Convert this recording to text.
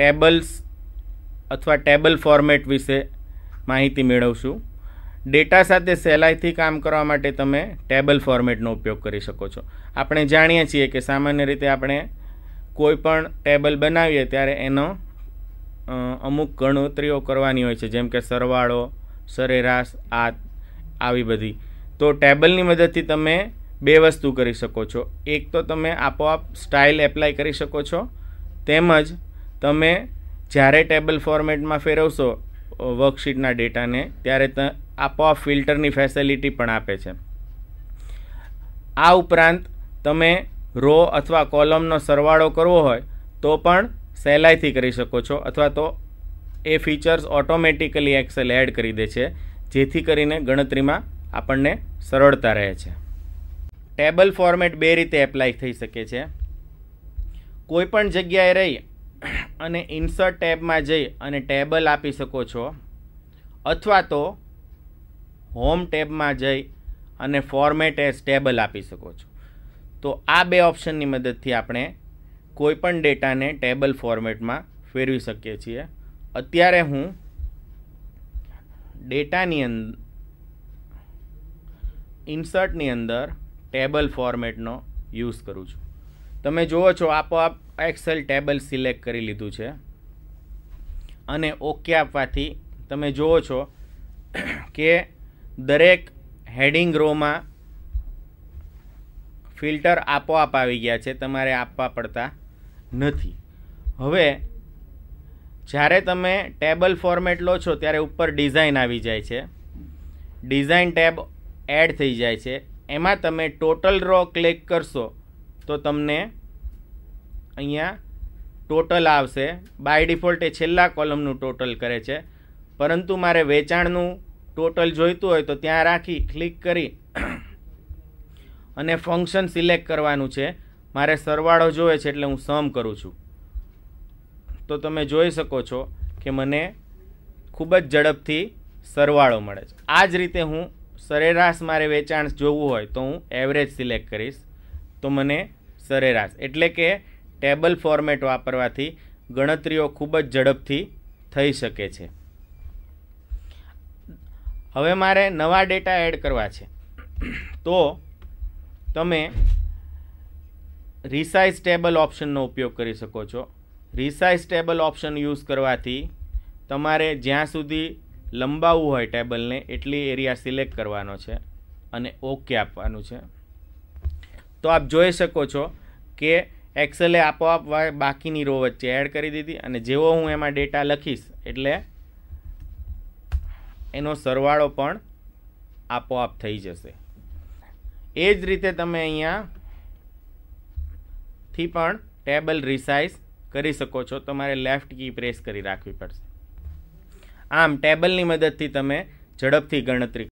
tables અથવા table format વિશે માહિતી મેળવશું ડેટા સાથે સહેલાઈથી કામ કરવા માટે તમે ટેબલ ફોર્મેટનો ઉપયોગ કરી શકો છો આપણે જાણીએ છીએ કે સામાન્ય રીતે આપણે કોઈપણ ટેબલ બનાવીએ ત્યારે એનો અમુક ગણતરીઓ કરવાની હોય છે જેમ કે સરવાળો સરેરાશ આ આવી બધી તો ટેબલની મદદથી તમે બે વસ્તુ કરી શકો છો એક તો તમે આપોઆપ સ્ટાઇલ એપ્લાય કરી શકો છો તેમજ તમે જ્યારે ટેબલ ફોર્મેટમાં ફેરવશો વર્કશીટના ડેટાને ત્યારે આપોઆપ ફિલ્ટરની ફેસિલિટી પણ આપે છે આ ઉપરાંત તમે રો અથવા કોલમનો સરવાળો કરવો હોય તો પણ સહેલાઈથી કરી શકો છો અથવા તો એ ફીચર્સ ઓટોમેટિકલી એક્સેલ એડ કરી દે છે જેથી કરીને ગણતરીમાં આપણને સરળતા રહે છે ટેબલ ફોર્મેટ બે રીતે એપ્લાય થઈ શકે છે કોઈપણ જગ્યાએ રહી અને ઇન્સર્ટ ટેબમાં જઈ અને ટેબલ આપી શકો છો અથવા તો હોમ ટેબમાં જઈ અને ફોર્મેટ એઝ ટેબલ આપી શકો છો તો આ બે ઓપ્શનની મદદથી આપણે કોઈપણ ડેટાને ટેબલ ફોર્મેટમાં ફેરવી શકીએ છીએ અત્યારે હું ડેટાની અંદર ઇન્સર્ટની અંદર ટેબલ ફોર્મેટનો યુઝ કરું છું તમે જુઓ છો આપોઆપ એક્સેલ ટેબલ સિલેક્ટ કરી લીધું છે અને ઓકે આપવાથી તમે જુઓ છો કે દરેક હેડિંગ રોમાં ફિલ્ટર આપોઆપ આવી ગયા છે તમારે આપવા પડતા નથી હવે જ્યારે તમે ટેબલ ફોર્મેટ લો છો ત્યારે ઉપર ડિઝાઇન આવી જાય છે ડિઝાઇન ટેબ એડ થઈ જાય છે એમાં તમે ટોટલ રો ક્લિક કરશો તો તમને અહીંયા ટોટલ આવશે બાય ડિફોલ્ટ એ છેલ્લા કોલમનું ટોટલ કરે છે પરંતુ મારે વેચાણનું ટોટલ જોઈતું હોય તો ત્યાં રાખી ક્લિક કરી અને ફંક્શન સિલેક્ટ કરવાનું છે મારે સરવાળો જોવે છે એટલે હું સમ કરું છું તો તમે જોઈ શકો છો કે મને ખૂબ જ ઝડપથી સરવાળો મળે છે આ જ રીતે હું સરેરાશ મારે વેચાણ જોવું હોય તો હું એવરેજ સિલેક્ટ કરીશ તો મને સરેરાશ એટલે કે ટેબલ ફોર્મેટ વાપરવાથી ગણતરીઓ ખૂબ જ ઝડપથી થઈ શકે છે હવે મારે નવા ડેટા એડ કરવા છે તો તમે રિસાઇઝ ટેબલ ઓપ્શનનો ઉપયોગ કરી શકો છો રિસાઇઝ ટેબલ ઓપ્શન યુઝ કરવાથી તમારે જ્યાં સુધી લંબાવવું હોય ટેબલને એટલી એરિયા સિલેક્ટ કરવાનો છે અને ઓકે આપવાનું છે તો આપ જોઈ શકો છો કે એક્સેલે આપોઆપ બાકીની રો વચ્ચે એડ કરી દીધી અને જેવો હું એમાં ડેટા લખીશ એટલે એનો સરવાળો પણ આપોઆપ થઈ જશે એ જ રીતે તમે અહીંયાથી પણ ટેબલ રિસાઇઝ કરી શકો છો તમારે લેફ્ટ કી પ્રેસ કરી રાખવી પડશે આમ ટેબલની મદદથી તમે ઝડપથી ગણતરી